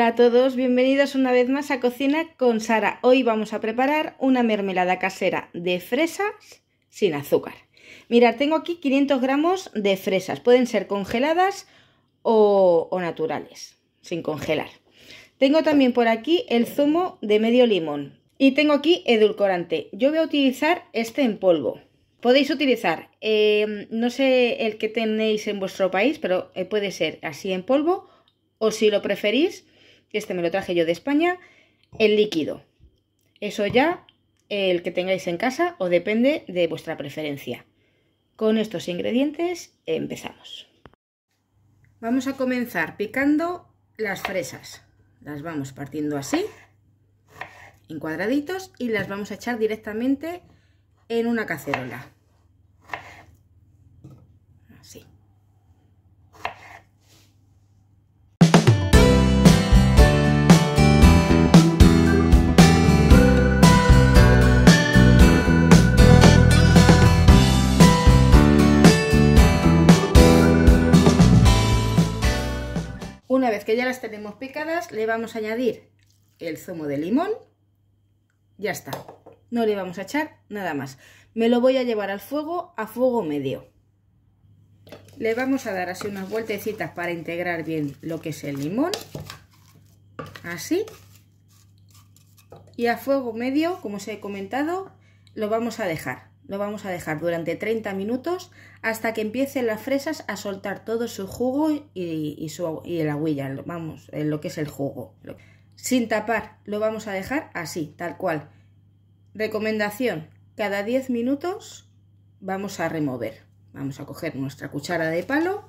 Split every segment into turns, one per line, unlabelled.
Hola a todos, bienvenidos una vez más a Cocina con Sara. Hoy vamos a preparar una mermelada casera de fresas sin azúcar. Mirad, tengo aquí 500 gramos de fresas, pueden ser congeladas o, naturales, sin congelar. Tengo también por aquí el zumo de medio limón y tengo aquí edulcorante. Yo voy a utilizar este en polvo. Podéis utilizar, eh, no sé el que tenéis en vuestro país, pero eh, puede ser así en polvo o si lo preferís, este me lo traje yo de España, el líquido. Eso ya el que tengáis en casa o depende de vuestra preferencia. Con estos ingredientes empezamos. Vamos a comenzar picando las fresas. Las vamos partiendo así, en cuadraditos, y las vamos a echar directamente en una cacerola. que ya las tenemos picadas, le vamos a añadir el zumo de limón. Ya está. No le vamos a echar nada más. Me lo voy a llevar al fuego a fuego medio. Le vamos a dar así unas vueltecitas para integrar bien lo que es el limón. Así. Y a fuego medio, como os he comentado, lo vamos a dejar. Lo vamos a dejar durante 30 minutos hasta que empiecen las fresas a soltar todo su jugo y, y, su, la huella, vamos, eh, lo que es el jugo. Sin tapar, lo vamos a dejar así, tal cual. Recomendación, cada 10 minutos vamos a remover. Vamos a coger nuestra cuchara de palo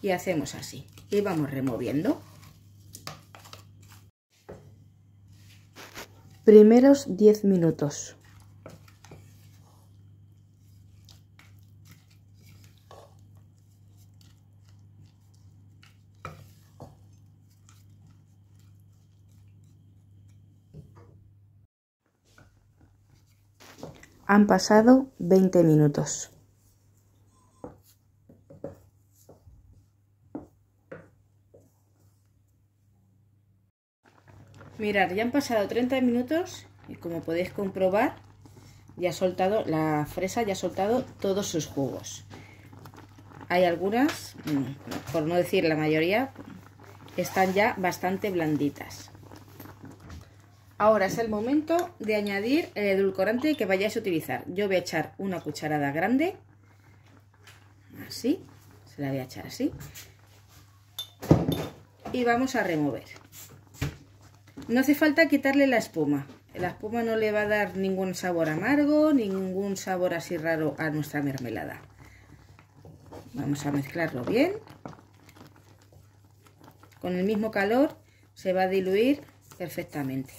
y hacemos así. Y vamos removiendo. Primeros 10 minutos. Han pasado 20 minutos. Mirad, ya han pasado 30 minutos y como podéis comprobar, ya ha soltado, la fresa ya ha soltado todos sus jugos. Hay algunas, mm, por no decir la mayoría, están ya bastante blanditas. Ahora es el momento de añadir el edulcorante que vayáis a utilizar. Yo voy a echar una cucharada grande, así, se la voy a echar así, y vamos a remover. No hace falta quitarle la espuma, la espuma no le va a dar ningún sabor amargo, ningún sabor así raro a nuestra mermelada. Vamos a mezclarlo bien. Con el mismo calor se va a diluir perfectamente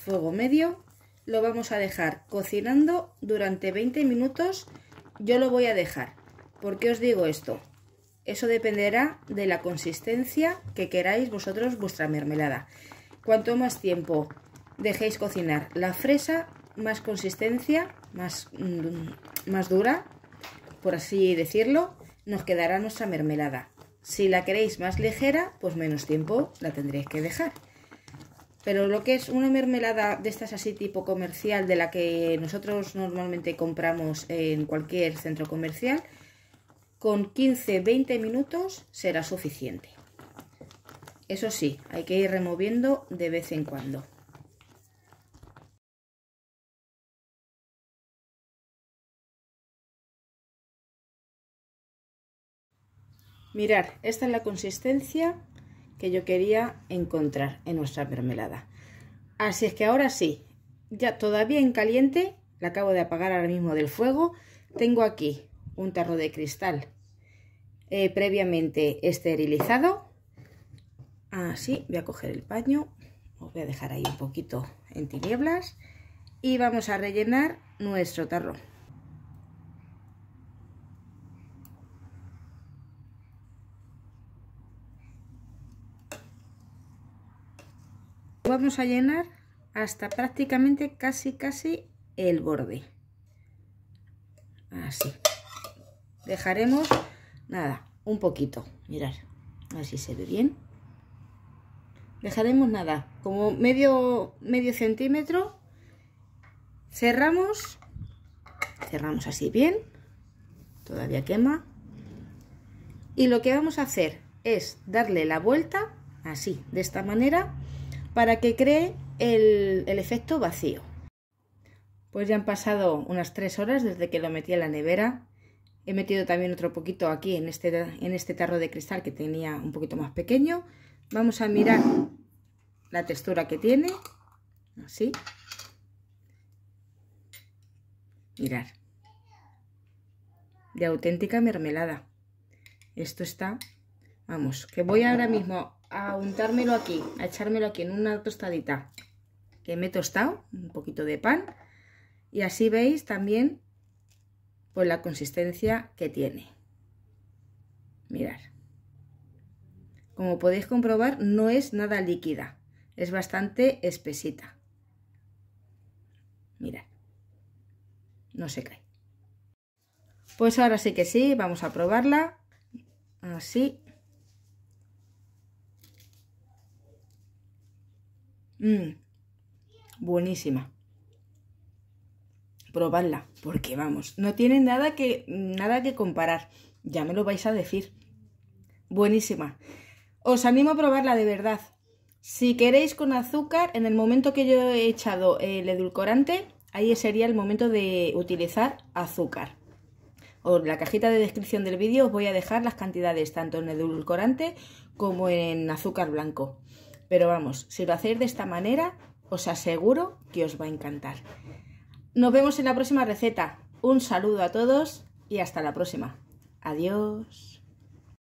fuego medio, lo vamos a dejar cocinando durante 20 minutos, yo lo voy a dejar. ¿Por qué os digo esto? Eso dependerá de la consistencia que queráis vosotros vuestra mermelada. Cuanto más tiempo dejéis cocinar la fresa, más consistencia, más, mm, más dura, por así decirlo, nos quedará nuestra mermelada. Si la queréis más ligera, pues menos tiempo la tendréis que dejar. Pero lo que es una mermelada de estas así tipo comercial, de la que nosotros normalmente compramos en cualquier centro comercial, con 15-20 minutos será suficiente. Eso sí, hay que ir removiendo de vez en cuando. Mirar, esta es la consistencia que yo quería encontrar en nuestra mermelada. Así es que ahora sí, ya todavía en caliente, la acabo de apagar ahora mismo del fuego, tengo aquí un tarro de cristal eh, previamente esterilizado. Así, ah, voy a coger el paño, os voy a dejar ahí un poquito en tinieblas y vamos a rellenar nuestro tarro. vamos a llenar hasta prácticamente casi casi el borde así dejaremos nada un poquito mirar así se ve bien dejaremos nada como medio medio centímetro cerramos cerramos así bien todavía quema y lo que vamos a hacer es darle la vuelta así de esta manera para que cree el, efecto vacío. Pues ya han pasado unas tres horas desde que lo metí a la nevera. He metido también otro poquito aquí en este, en este tarro de cristal que tenía un poquito más pequeño. Vamos a mirar la textura que tiene. Así. Mirar. De auténtica mermelada. Esto está... Vamos, que voy ahora mismo a untármelo aquí, a echármelo aquí en una tostadita que me he tostado, un poquito de pan, y así veis también pues la consistencia que tiene. Mirad. Como podéis comprobar, no es nada líquida, es bastante espesita. Mirad, no se cae. Pues ahora sí que sí, vamos a probarla. Así. Mm. buenísima. Probadla, porque vamos, no tiene nada que, nada que comparar. Ya me lo vais a decir. Buenísima. Os animo a probarla de verdad. Si queréis con azúcar, en el momento que yo he echado el edulcorante, ahí sería el momento de utilizar azúcar. O en la cajita de descripción del vídeo os voy a dejar las cantidades tanto en edulcorante como en azúcar blanco. Pero vamos, si lo hacéis de esta manera, os aseguro que os va a encantar. Nos vemos en la próxima receta. Un saludo a todos y hasta la próxima. Adiós.